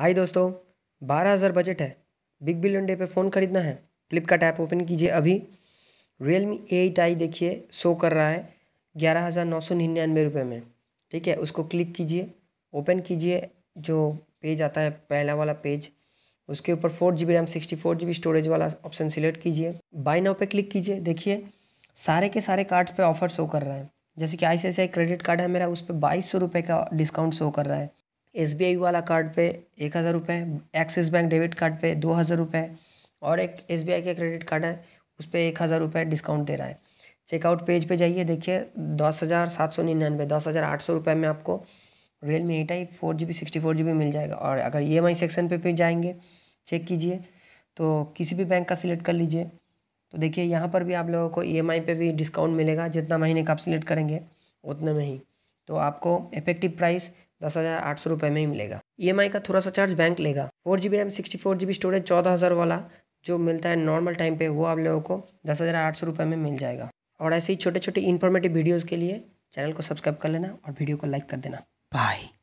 हाय दोस्तों बारह हज़ार बजट है बिग बिलियन डे पे फ़ोन ख़रीदना है फ्लिपकार्ट ऐप ओपन कीजिए अभी रियल मी एट आई देखिए शो कर रहा है ग्यारह हज़ार नौ सौ निन्यानवे रुपये में ठीक है उसको क्लिक कीजिए ओपन कीजिए जो पेज आता है पहला वाला पेज उसके ऊपर four G B RAM sixty four G B storage वाला ऑप्शन सिलेक्ट कीजिए बाई नाउ पे क्लिक कीजिए देखिए सारे के सारे कार्ड्स पे ऑफर शो कर रहा है जैसे कि आई सी क्रेडिट कार्ड है मेरा उस पर बाईस सौ रुपये का डिस्काउंट शो कर रहा है एस वाला कार्ड पे एक हज़ार रुपये एक्सिस बैंक डेबिट कार्ड पे दो हज़ार रुपये और एक एस का क्रेडिट कार्ड है उस पर एक हज़ार रुपये डिस्काउंट दे रहा है चेकआउट पेज पे जाइए देखिए दस हज़ार सात सौ निन्यानवे दस हज़ार आठ सौ रुपये में आपको Realme eight I four G B sixty four G B मिल जाएगा और अगर ई एम आई सेक्शन पर फिर जाएंगे चेक कीजिए तो किसी भी बैंक का सिलेक्ट कर लीजिए तो देखिए यहाँ पर भी आप लोगों को ई एम आई पर भी डिस्काउंट मिलेगा जितना महीने का आप सिलेक्ट करेंगे उतने में ही तो आपको इफेक्टिव प्राइस दस हज़ार आठ सौ रुपये में ही मिलेगा ई e का थोड़ा सा चार्ज बैंक लेगा four G B RAM sixty four G B storage चौदह हज़ार वाला जो मिलता है नॉर्मल टाइम पे वो आप लोगों को दस हज़ार आठ सौ रुपये में मिल जाएगा और ऐसे ही छोटे छोटे इन्फॉर्मेटिव वीडियोज़ के लिए चैनल को सब्सक्राइब कर लेना और वीडियो को लाइक कर देना बाय